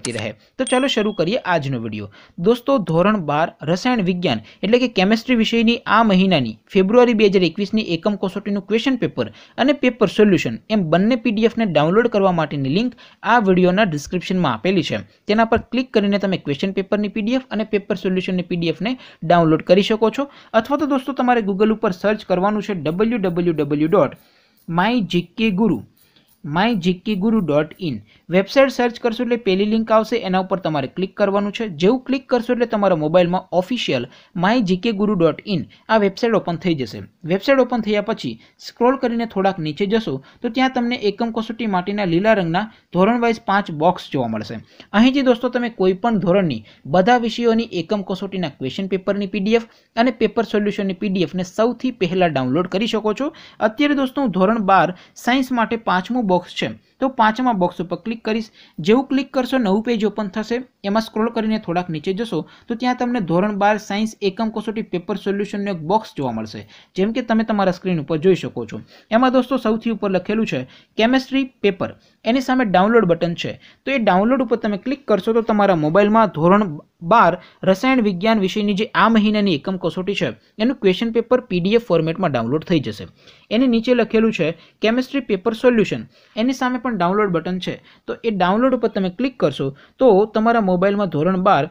મળતી રહે તો ચાલો શરૂ કરીએ આજનો વિડીયો દોસ્તો ધોરણ બાર રસાયણ વિજ્ઞાન એટલે કે કેમેસ્ટ્રી વિષયની આ મહિનાની ફેબ્રુઆરી બે હજાર એકવીસની એકમ કસોટીનું ક્વેશ્ચન પેપર અને પેપર સોલ્યુશન એમ બંને પીડીએફને ડાઉનલોડ કરવા માટેની લિંક આ વિડીયોના ડિસ્ક્રિપ્શનમાં આપેલી છે તેના પર ક્લિક કરીને તમે ક્વેશ્ચન પેપરની પીડીએફ અને પેપર સોલ્યુશનની પીડીએફને ડાઉનલોડ કરી શકો છો અથવા તો દોસ્તો તમારે ગૂગલ ઉપર સર્ચ કરવાનું છે W W W dot my GK Guru my GK Guru dot in website search કરશો એટલે પહેલી લિંક આવશે એના ઉપર તમારે ક્લિક કરવાનું છે જેવું ક્લિક કરશો એટલે તમારા મોબાઈલમાં official my GK Guru dot in આ વેબસાઇટ ઓપન થઈ જશે વેબસાઇટ ઓપન થયા પછી સ્ક્રોલ કરીને થોડાક નીચે જશો તો ત્યાં તમને એકમ કસોટી માટેના લીલા રંગના ધોરણ વાઇઝ પાંચ બોક્સ જોવા મળશે અહીંથી દોસ્તો તમે કોઈપણ ધોરણની બધા વિષયોની એકમ કસોટીના ક્વેશ્ચન પેપરની પીડીએફ અને પેપર સોલ્યુશનની પીડીએફને સૌથી પહેલાં ડાઉનલોડ કરી શકો છો અત્યારે દોસ્તો હું ધોરણ બાર સાયન્સ માટે પાંચમું બોક્સ છે તો પાંચમા બોક્સ ઉપર ક્લિક કરીશ જેવું ક્લિક કરશો નવું પેજ ઓપન થશે એમાં સ્ક્રોલ કરીને થોડાક નીચે જશો તો ત્યાં તમને ધોરણ બાર સાયન્સ એકમ કસોટી પેપર સોલ્યુશનનો એક બોક્સ જોવા મળશે જેમ કે તમે તમારા સ્ક્રીન ઉપર જોઈ શકો છો એમાં દોસ્તો સૌથી ઉપર લખેલું છે કેમેસ્ટ્રી પેપર એની સામે ડાઉનલોડ બટન છે તો એ ડાઉનલોડ ઉપર તમે ક્લિક કરશો તો તમારા મોબાઈલમાં ધોરણ બાર રસાયણ વિજ્ઞાન વિષયની જે આ મહિનાની એકમ કસોટી છે એનું ક્વેશ્ચન પેપર પીડીએફ ફોર્મેટમાં ડાઉનલોડ થઈ જશે એની નીચે લખેલું છે કેમેસ્ટ્રી પેપર સોલ્યુશન એની સામે પણ ડાઉનલોડ બટન છે તો એ ડાઉનલોડ ઉપર તમે ક્લિક કરશો તો તમારા મોબાઈલમાં ધોરણ બાર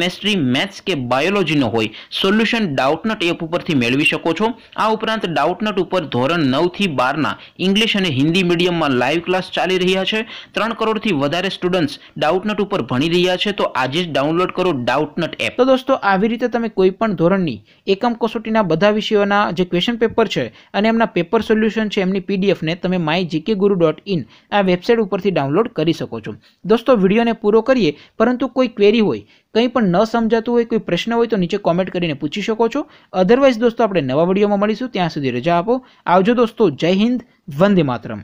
કેમેસ્ટ્રી મેથ્સ કે બાયોલોજીનો હોય સોલ્યુશન ડાઉટનટ એપ ઉપરથી મેળવી શકો છો આ ઉપરાંત ડાઉટનટ ઉપર ધોરણ નવથી બારના ઇંગ્લિશ અને હિન્દી મીડિયમમાં લાઈવ ક્લાસ ચાલી રહ્યા છે ત્રણ કરોડથી વધારે સ્ટુડન્ટ્સ ડાઉટનટ ઉપર ભણી રહ્યા છે તો આજે જ ડાઉનલોડ કરો ડાઉટનટ એપ તો દોસ્તો આવી રીતે તમે કોઈ પણ ધોરણની એકમ કસોટીના બધા વિષયોના જે ક્વેશ્ચન પેપર છે અને એમના પેપર સોલ્યુશન છે એમની પીડીએફને તમે my GK Guru dot in આ વેબસાઇટ ઉપરથી ડાઉનલોડ કરી શકો છો દોસ્તો વિડીયોને પૂરો કરીએ પરંતુ કોઈ ક્વેરી હોય કંઈ પણ ન સમજાતું હોય કોઈ પ્રશ્ન હોય તો નીચે કોમેન્ટ કરીને પૂછી શકો છો અધરવાઇઝ દોસ્તો આપણે નવા વિડીયોમાં મળીશું ત્યાં સુધી રજા આપો આવજો દોસ્તો જય હિન્દ વંદે માતરમ